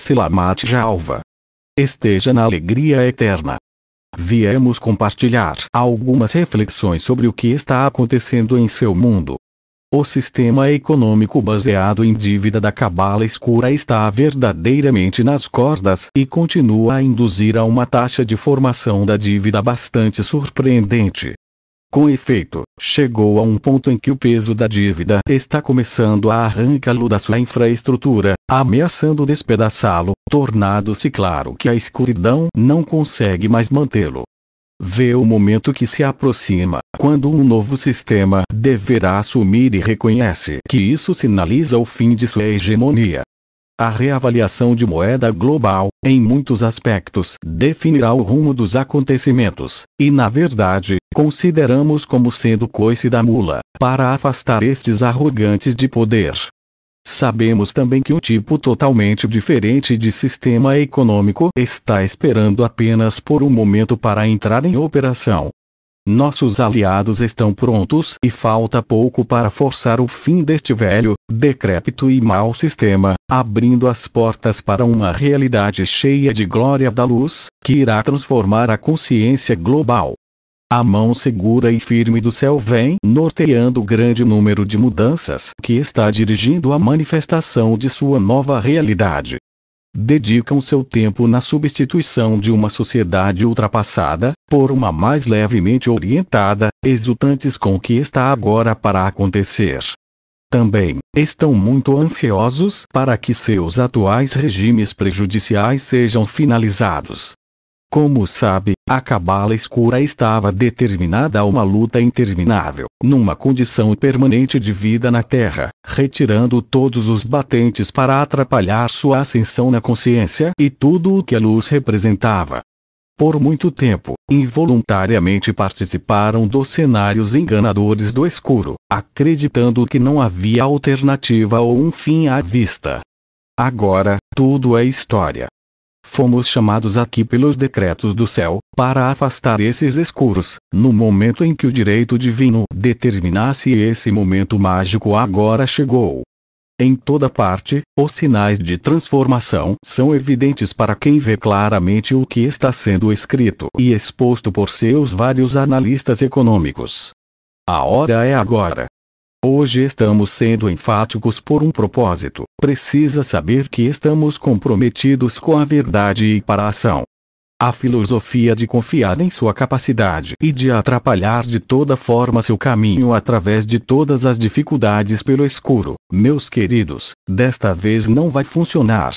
Silamat Jalva. Esteja na alegria eterna. Viemos compartilhar algumas reflexões sobre o que está acontecendo em seu mundo. O sistema econômico baseado em dívida da cabala escura está verdadeiramente nas cordas e continua a induzir a uma taxa de formação da dívida bastante surpreendente. Com efeito, chegou a um ponto em que o peso da dívida está começando a arrancá-lo da sua infraestrutura, ameaçando despedaçá-lo, tornado-se claro que a escuridão não consegue mais mantê-lo. Vê o momento que se aproxima, quando um novo sistema deverá assumir e reconhece que isso sinaliza o fim de sua hegemonia. A reavaliação de moeda global, em muitos aspectos, definirá o rumo dos acontecimentos, e na verdade, consideramos como sendo coice da mula, para afastar estes arrogantes de poder. Sabemos também que um tipo totalmente diferente de sistema econômico está esperando apenas por um momento para entrar em operação. Nossos aliados estão prontos e falta pouco para forçar o fim deste velho, decrépito e mau sistema, abrindo as portas para uma realidade cheia de glória da luz, que irá transformar a consciência global. A mão segura e firme do céu vem norteando o grande número de mudanças que está dirigindo a manifestação de sua nova realidade. Dedicam seu tempo na substituição de uma sociedade ultrapassada, por uma mais levemente orientada, exultantes com o que está agora para acontecer. Também, estão muito ansiosos para que seus atuais regimes prejudiciais sejam finalizados. Como sabe, a cabala escura estava determinada a uma luta interminável, numa condição permanente de vida na Terra, retirando todos os batentes para atrapalhar sua ascensão na consciência e tudo o que a luz representava. Por muito tempo, involuntariamente participaram dos cenários enganadores do escuro, acreditando que não havia alternativa ou um fim à vista. Agora, tudo é história, fomos chamados aqui pelos decretos do céu, para afastar esses escuros, no momento em que o direito divino determinasse esse momento mágico agora chegou. Em toda parte, os sinais de transformação são evidentes para quem vê claramente o que está sendo escrito e exposto por seus vários analistas econômicos. A hora é agora, Hoje estamos sendo enfáticos por um propósito. Precisa saber que estamos comprometidos com a verdade e para a ação. A filosofia de confiar em sua capacidade e de atrapalhar de toda forma seu caminho através de todas as dificuldades pelo escuro, meus queridos, desta vez não vai funcionar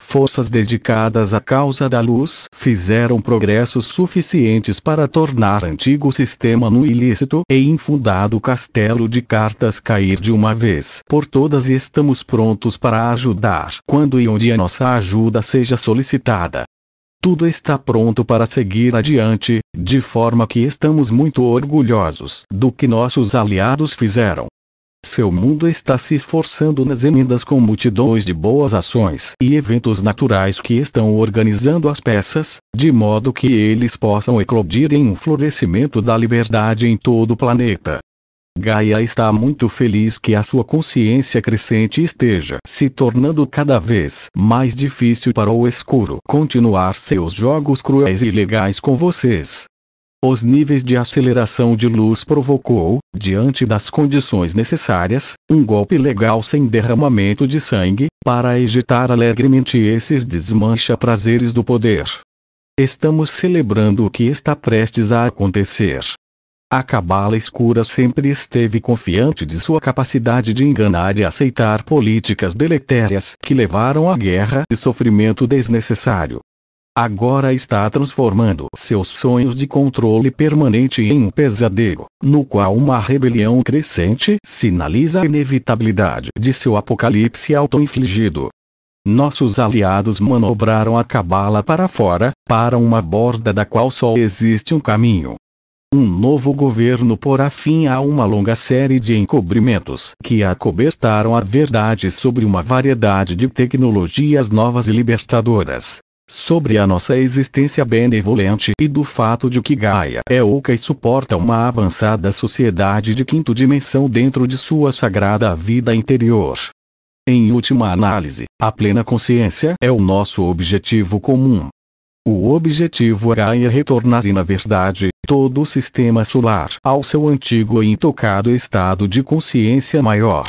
forças dedicadas à causa da luz fizeram progressos suficientes para tornar antigo sistema no ilícito e infundado castelo de cartas cair de uma vez por todas e estamos prontos para ajudar quando e onde a nossa ajuda seja solicitada. Tudo está pronto para seguir adiante, de forma que estamos muito orgulhosos do que nossos aliados fizeram seu mundo está se esforçando nas emendas com multidões de boas ações e eventos naturais que estão organizando as peças, de modo que eles possam eclodir em um florescimento da liberdade em todo o planeta. Gaia está muito feliz que a sua consciência crescente esteja se tornando cada vez mais difícil para o escuro continuar seus jogos cruéis e legais com vocês, os níveis de aceleração de luz provocou, diante das condições necessárias, um golpe legal sem derramamento de sangue, para agitar alegremente esses desmancha-prazeres do poder. Estamos celebrando o que está prestes a acontecer. A cabala escura sempre esteve confiante de sua capacidade de enganar e aceitar políticas deletérias que levaram à guerra e sofrimento desnecessário agora está transformando seus sonhos de controle permanente em um pesadelo, no qual uma rebelião crescente sinaliza a inevitabilidade de seu apocalipse infligido. Nossos aliados manobraram a cabala para fora, para uma borda da qual só existe um caminho. Um novo governo porá fim a uma longa série de encobrimentos que acobertaram a verdade sobre uma variedade de tecnologias novas e libertadoras, sobre a nossa existência benevolente e do fato de que Gaia é oca e suporta uma avançada sociedade de quinta dimensão dentro de sua sagrada vida interior. Em última análise, a plena consciência é o nosso objetivo comum. O objetivo é Gaia retornar e, na verdade, todo o sistema solar ao seu antigo e intocado estado de consciência maior.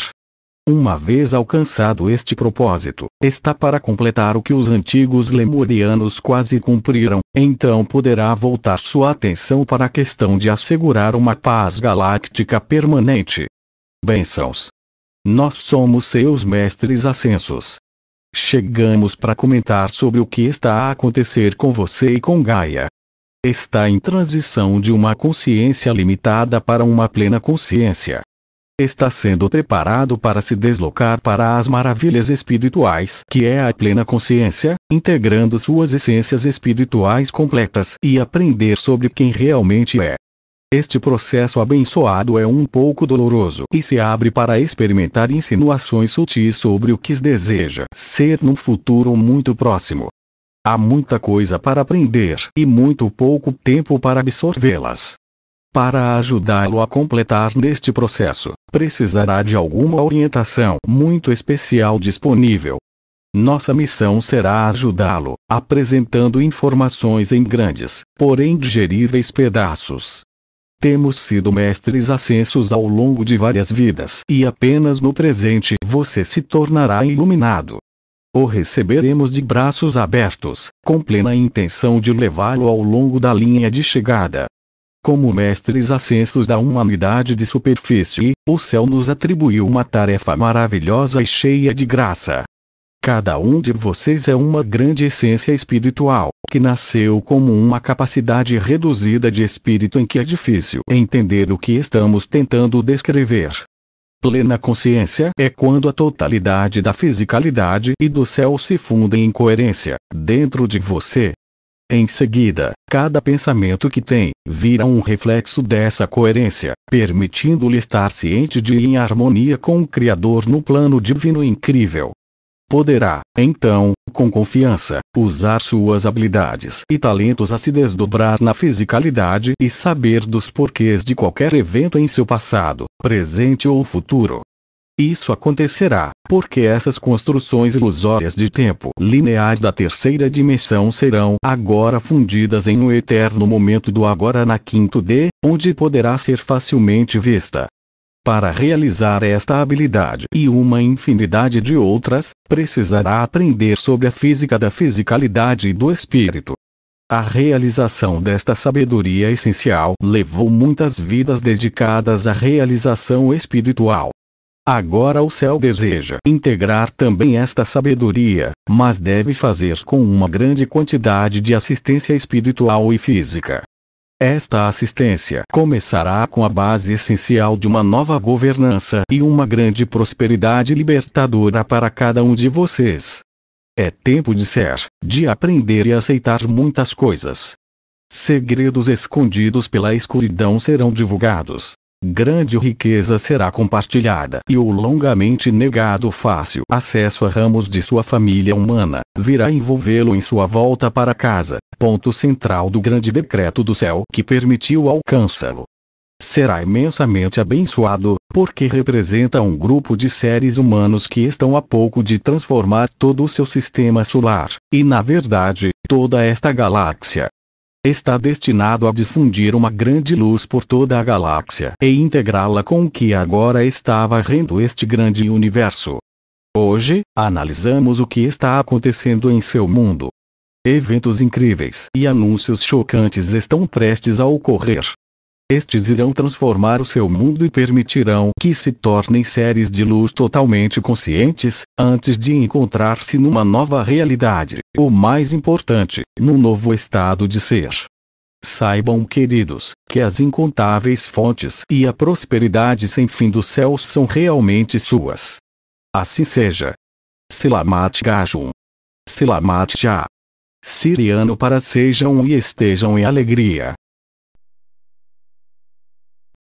Uma vez alcançado este propósito, está para completar o que os antigos lemurianos quase cumpriram, então poderá voltar sua atenção para a questão de assegurar uma paz galáctica permanente. Bênçãos. Nós somos seus mestres ascensos. Chegamos para comentar sobre o que está a acontecer com você e com Gaia. Está em transição de uma consciência limitada para uma plena consciência está sendo preparado para se deslocar para as maravilhas espirituais, que é a plena consciência, integrando suas essências espirituais completas e aprender sobre quem realmente é. Este processo abençoado é um pouco doloroso e se abre para experimentar insinuações sutis sobre o que deseja ser num futuro muito próximo. Há muita coisa para aprender e muito pouco tempo para absorvê-las. Para ajudá-lo a completar neste processo, precisará de alguma orientação muito especial disponível. Nossa missão será ajudá-lo, apresentando informações em grandes, porém digeríveis pedaços. Temos sido mestres ascensos ao longo de várias vidas e apenas no presente você se tornará iluminado. O receberemos de braços abertos, com plena intenção de levá-lo ao longo da linha de chegada, como mestres ascensos da humanidade de superfície, o céu nos atribuiu uma tarefa maravilhosa e cheia de graça. Cada um de vocês é uma grande essência espiritual, que nasceu como uma capacidade reduzida de espírito em que é difícil entender o que estamos tentando descrever. Plena consciência é quando a totalidade da fisicalidade e do céu se fundem em coerência, dentro de você, em seguida, cada pensamento que tem, vira um reflexo dessa coerência, permitindo-lhe estar ciente de ir em harmonia com o Criador no plano divino incrível. Poderá, então, com confiança, usar suas habilidades e talentos a se desdobrar na fisicalidade e saber dos porquês de qualquer evento em seu passado, presente ou futuro. Isso acontecerá, porque essas construções ilusórias de tempo linear da terceira dimensão serão agora fundidas em um eterno momento do agora na quinto D, onde poderá ser facilmente vista. Para realizar esta habilidade e uma infinidade de outras, precisará aprender sobre a física da fisicalidade e do espírito. A realização desta sabedoria essencial levou muitas vidas dedicadas à realização espiritual. Agora o céu deseja integrar também esta sabedoria, mas deve fazer com uma grande quantidade de assistência espiritual e física. Esta assistência começará com a base essencial de uma nova governança e uma grande prosperidade libertadora para cada um de vocês. É tempo de ser, de aprender e aceitar muitas coisas. Segredos escondidos pela escuridão serão divulgados, grande riqueza será compartilhada e o longamente negado fácil acesso a ramos de sua família humana virá envolvê-lo em sua volta para casa, ponto central do grande decreto do céu que permitiu alcançá-lo. Será imensamente abençoado, porque representa um grupo de seres humanos que estão a pouco de transformar todo o seu sistema solar, e na verdade, toda esta galáxia, está destinado a difundir uma grande luz por toda a galáxia e integrá-la com o que agora está varrendo este grande universo. Hoje, analisamos o que está acontecendo em seu mundo. Eventos incríveis e anúncios chocantes estão prestes a ocorrer estes irão transformar o seu mundo e permitirão que se tornem seres de luz totalmente conscientes, antes de encontrar-se numa nova realidade, ou mais importante, num novo estado de ser. Saibam, queridos, que as incontáveis fontes e a prosperidade sem fim dos céus são realmente suas. Assim seja. Silamat Gajum. Silamat Já. Siriano para sejam e estejam em alegria.